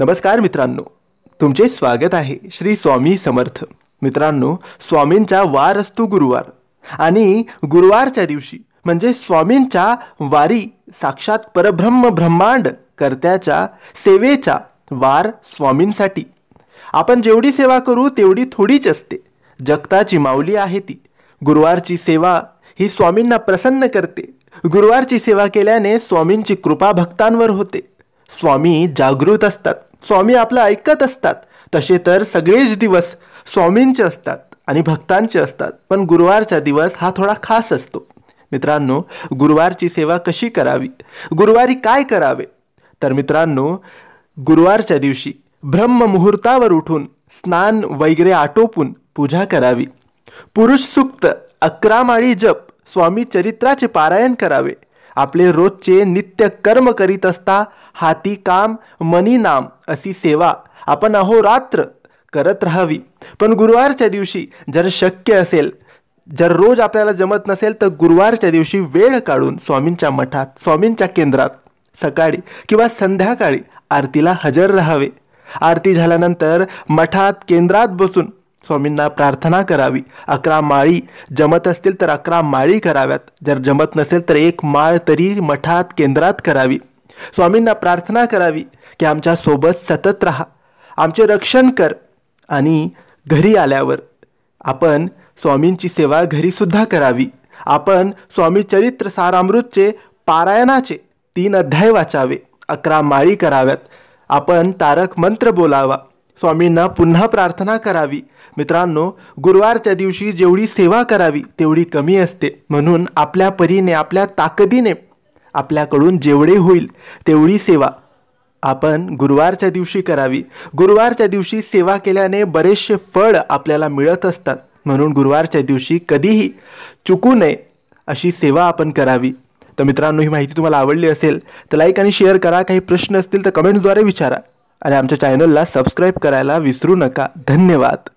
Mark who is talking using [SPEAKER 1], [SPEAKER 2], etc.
[SPEAKER 1] नमस्कार मित्रांनो तुमचे स्वागत आहे श्री स्वामी समर्थ मित्रांनो स्वामींचा वार असतो गुरुवार आणि गुरुवारच्या दिवशी म्हणजे स्वामींच्या वारी साक्षात परब्रह्म ब्रह्मांड कर्त्याच्या सेवेचा वार स्वामींसाठी आपण जेवढी सेवा करू तेवढी थोडीच असते जगताची माऊली आहे ती गुरुवारची सेवा ही स्वामींना प्रसन्न करते गुरुवारची सेवा केल्याने स्वामींची कृपा भक्तांवर होते स्वामी जागृत असतात स्वामी आपलं ऐकत असतात तसे तर सगळेच दिवस स्वामींचे असतात आणि भक्तांचे असतात पण गुरुवारचा दिवस हा थोडा खास असतो मित्रांनो गुरुवारची सेवा कशी करावी गुरुवारी काय करावे तर मित्रांनो गुरुवारच्या दिवशी ब्रह्ममुहूर्तावर उठून स्नान वगैरे आटोपून पूजा करावी पुरुष सुक्त अकरा माळी जप स्वामी चरित्राचे पारायण करावे आपले रोजचे नित्य कर्म करीत असता हाती काम मनी नाम अशी सेवा आपण अहोरात्र करत राहावी पण गुरुवारच्या दिवशी जर शक्य असेल जर रोज आपल्याला जमत नसेल तर गुरुवारच्या दिवशी वेळ काढून स्वामींच्या मठात स्वामींच्या केंद्रात सकाळी किंवा संध्याकाळी आरतीला हजर राहावे आरती झाल्यानंतर मठात केंद्रात बसून स्वामींना प्रार्थना करावी अकरा माळी जमत असतील तर अकरा माळी कराव्यात जर जमत नसेल तर एक माळ तरी मठात केंद्रात करावी स्वामींना प्रार्थना करावी की आमच्या सोबत सतत राहा आमचे रक्षण कर आणि घरी आल्यावर आपण स्वामींची सेवा घरीसुद्धा करावी आपण स्वामी चरित्र सारामृतचे पारायणाचे तीन अध्याय वाचावे अकरा माळी कराव्यात आपण तारक मंत्र बोलावा स्वामींना पुन्हा प्रार्थना करावी मित्रांनो गुरुवारच्या दिवशी जेवढी सेवा करावी तेवढी कमी असते म्हणून आपल्या परीने आपल्या ताकदीने आपल्याकडून जेवढे होईल तेवढी सेवा आपण गुरुवारच्या दिवशी करावी गुरुवारच्या दिवशी सेवा केल्याने बरेचसे फळ आपल्याला मिळत असतात म्हणून गुरुवारच्या दिवशी कधीही चुकू नये अशी सेवा आपण करावी तर मित्रांनो ही माहिती तुम्हाला आवडली असेल तर लाईक आणि शेअर करा काही प्रश्न असतील तर कमेंट्सद्वारे विचारा आणि आमच्या चॅनलला सबस्क्राईब करायला विसरू नका धन्यवाद